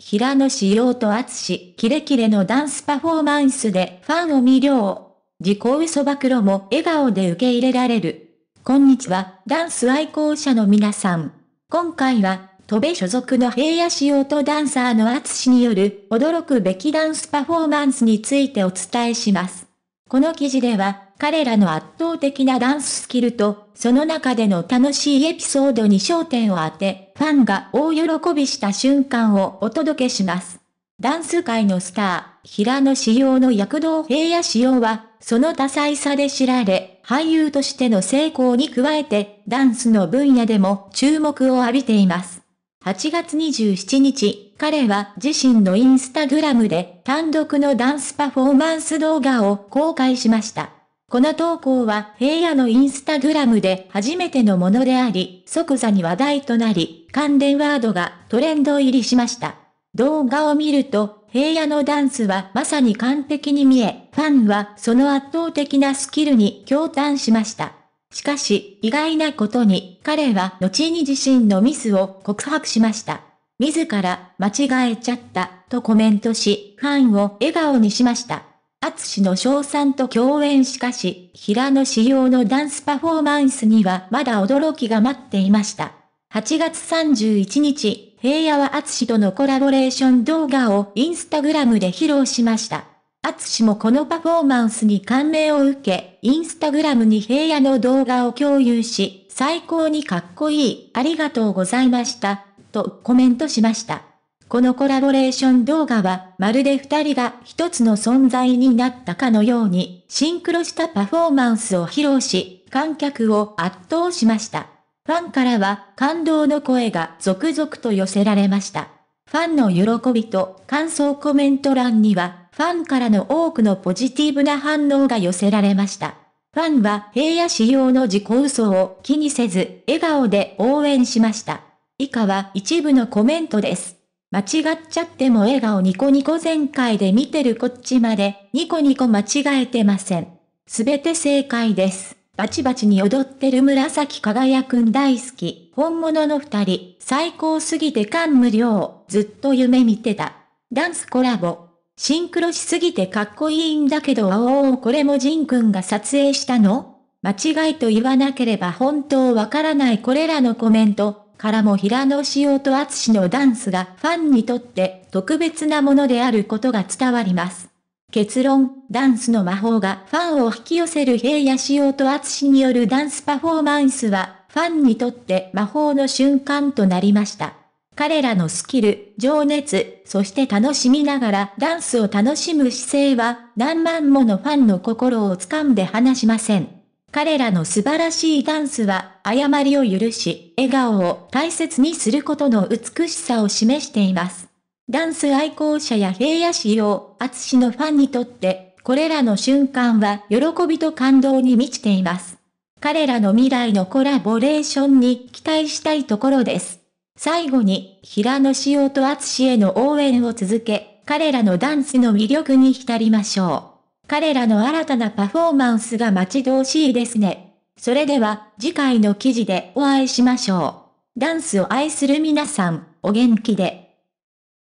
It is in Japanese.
平野紫耀と厚キレキレのダンスパフォーマンスでファンを魅了。自己嘘暴露も笑顔で受け入れられる。こんにちは、ダンス愛好者の皆さん。今回は、戸部所属の平野紫耀とダンサーの厚による驚くべきダンスパフォーマンスについてお伝えします。この記事では、彼らの圧倒的なダンススキルと、その中での楽しいエピソードに焦点を当て、ファンが大喜びした瞬間をお届けします。ダンス界のスター、平野紫耀の躍動平野紫耀は、その多彩さで知られ、俳優としての成功に加えて、ダンスの分野でも注目を浴びています。8月27日、彼は自身のインスタグラムで単独のダンスパフォーマンス動画を公開しました。この投稿は平野のインスタグラムで初めてのものであり、即座に話題となり、関連ワードがトレンド入りしました。動画を見ると、平野のダンスはまさに完璧に見え、ファンはその圧倒的なスキルに驚嘆しました。しかし、意外なことに、彼は後に自身のミスを告白しました。自ら間違えちゃったとコメントし、ファンを笑顔にしました。厚の賞賛と共演しかし、平野仕様のダンスパフォーマンスにはまだ驚きが待っていました。8月31日、平野は厚とのコラボレーション動画をインスタグラムで披露しました。厚もこのパフォーマンスに感銘を受け、インスタグラムに平野の動画を共有し、最高にかっこいい、ありがとうございました、とコメントしました。このコラボレーション動画は、まるで二人が一つの存在になったかのように、シンクロしたパフォーマンスを披露し、観客を圧倒しました。ファンからは、感動の声が続々と寄せられました。ファンの喜びと感想コメント欄には、ファンからの多くのポジティブな反応が寄せられました。ファンは平野仕様の自己嘘を気にせず、笑顔で応援しました。以下は一部のコメントです。間違っちゃっても笑顔ニコニコ全開で見てるこっちまで、ニコニコ間違えてません。すべて正解です。バチバチに踊ってる紫輝くん大好き。本物の二人、最高すぎて感無量。ずっと夢見てた。ダンスコラボ。シンクロしすぎてかっこいいんだけど、おおこれもジンくんが撮影したの間違いと言わなければ本当わからないこれらのコメント、からも平野紫耀と淳のダンスがファンにとって特別なものであることが伝わります。結論、ダンスの魔法がファンを引き寄せる平野紫耀と淳によるダンスパフォーマンスは、ファンにとって魔法の瞬間となりました。彼らのスキル、情熱、そして楽しみながらダンスを楽しむ姿勢は、何万ものファンの心をつかんで離しません。彼らの素晴らしいダンスは、誤りを許し、笑顔を大切にすることの美しさを示しています。ダンス愛好者や平野市用、厚のファンにとって、これらの瞬間は喜びと感動に満ちています。彼らの未来のコラボレーションに期待したいところです。最後に、平野仕様と厚への応援を続け、彼らのダンスの魅力に浸りましょう。彼らの新たなパフォーマンスが待ち遠しいですね。それでは、次回の記事でお会いしましょう。ダンスを愛する皆さん、お元気で。